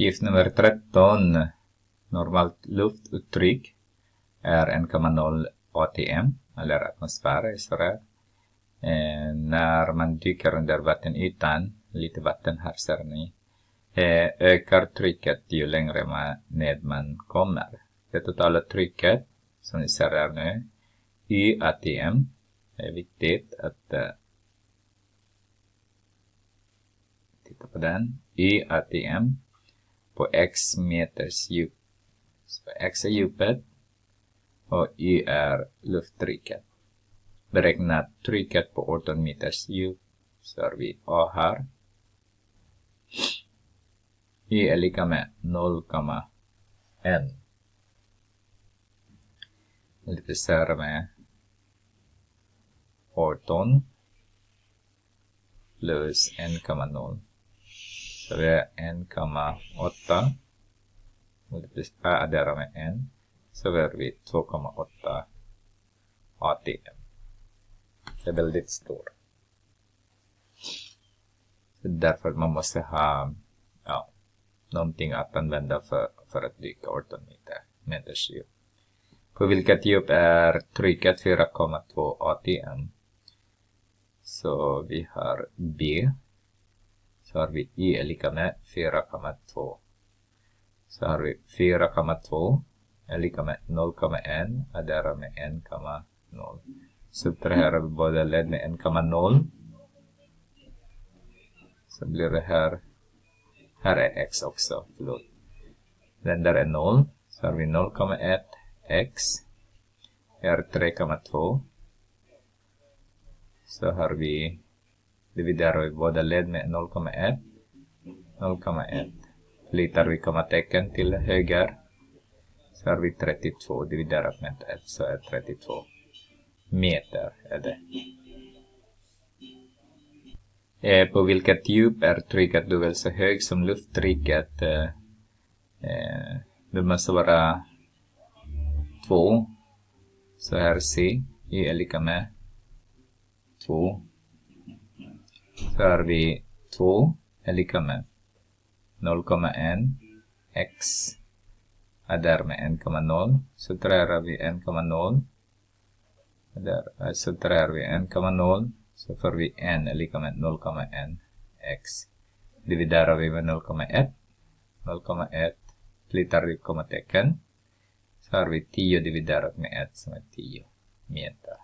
Uppgift nummer 13, normalt luftuttryck, är 1,0 ATM, eller atmosfär i Sverige. Eh, när man dyker under vattenytan, lite vatten här ser ni, eh, ökar trycket ju längre man, ned man kommer. Det totala trycket, som ni ser här nu, i ATM, det är viktigt att eh, titta på den, i ATM på x meters djup. Så x är djupet och y är lufttrycket. Beräkna trycket på 18 meters djup. Så har vi A här. Y är lika med 0,1. Multiplicerar med 18 plus 1,0. Så det är 1,8 multiplicerar adderar med 1 så får vi 2,8 ATM. Det är väldigt stort. Därför man måste ha ja, någonting att använda för, för att dyka 18 meter, meters djup. På vilket djup är trycket 4,2 ATM? Så vi har B så har vi i är lika med 4,2. Så har vi 4,2 är lika med 0,1 och där därav med 1,0. Subtraherar vi båda led med 1,0 så blir det här, här är x också, förlåt. Den där är 0, så har vi 0,1 x, här är 3,2. Så har vi dividerar vi båda led med 0,1. 0,1. Flyttar vi kommatecken till höger så har vi 32 dividerat med 1 så är 32 meter är det. Eh, på vilket djup är trycket dubbelt så högt som lufttrycket? Eh, eh, det måste vara 2. Så här C, Y e är lika med 2 då har vi 2 är lika med 0,1 x är där med eh, 1,0. Subtrerar vi 1,0. Subtrerar vi 1,0 så får vi n är lika med 0,1 x. Dividerar vi med 0,1. 0,1 flyttar vi kommatecken. Så har vi 10 dividerat med 1 som är 10 meter.